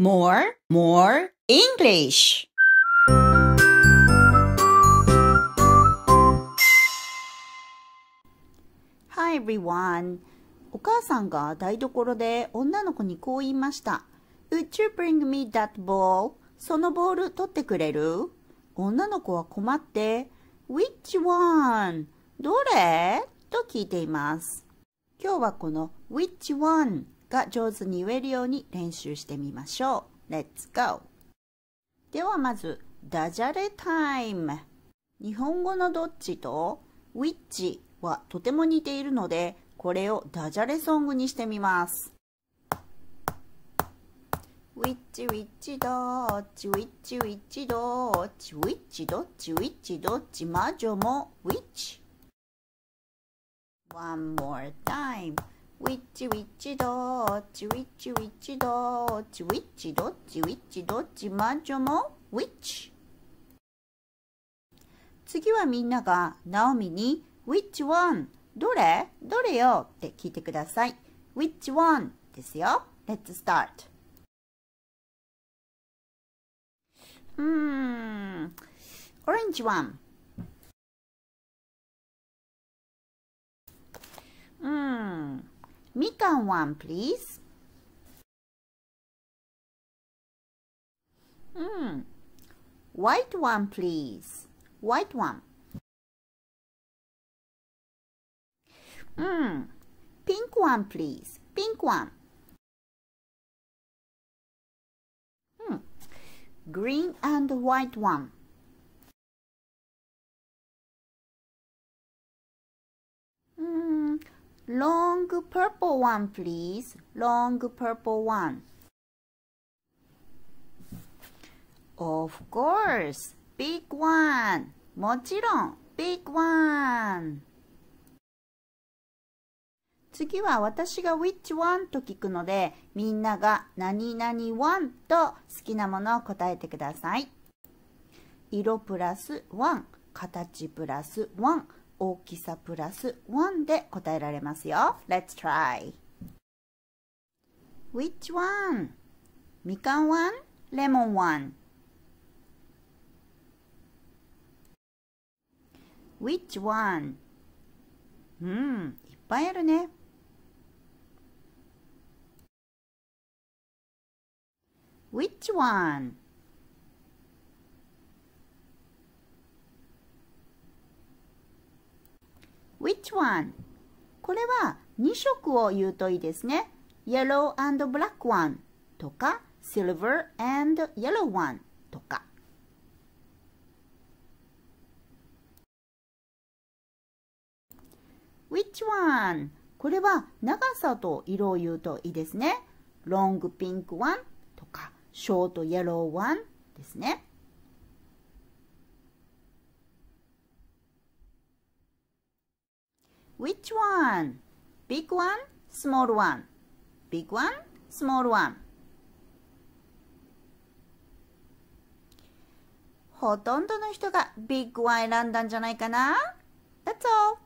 more, more English. お母さんが台所で女の子にこう言いました。Would you bring me that ball? そのボール取ってくれる女の子は困って、Which one? どれと聞いています。今日はこの Which one が上手に言えるように練習してみましょう。Let's go! ではまず、ダジャレタイム。日本語のどっちとウィッチはとても似ているので、これをダジャレソングにしてみます。ウィッチウィッチどっちウィッチウィッチどっちウィッチどっち w h i どっち魔女もウィッチ。one more time ウィッチウィッチどっちウィッチウィッチどっちウィッチどっちウィッチどっち魔女もウィッチ次はみんながナオミにウィッチワンどれどれよって聞いてくださいウィッチワンですよ Let's start うーんオレンジワン Mikan one, please. Hmm. White one, please. White one. Hmm. Pink one, please. Pink one. Hmm. Green and white one. long purple one please long purple one of course big one もちろん big one 次は私が which one と聞くのでみんなが何々 one と好きなものを答えてください色プラスン、形プラスン。大きさプラス1で答えられますよ。Let's try. Which one? みかん one? レモン one? Which one? うん、いっぱいあるね。Which one? which one? これは2色を言うといいですね。yellow and black one とか silver and yellow one とか。Which one? これは長さと色を言うといいですね。ロングピンク n e とかショート l o w one ですね。Which one? Big one? Small one? Big one? Small one? ほとんどの人が Big one 選んだんじゃないかな That's all!